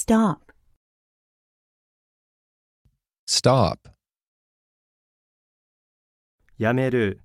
Stop. Stop. やめる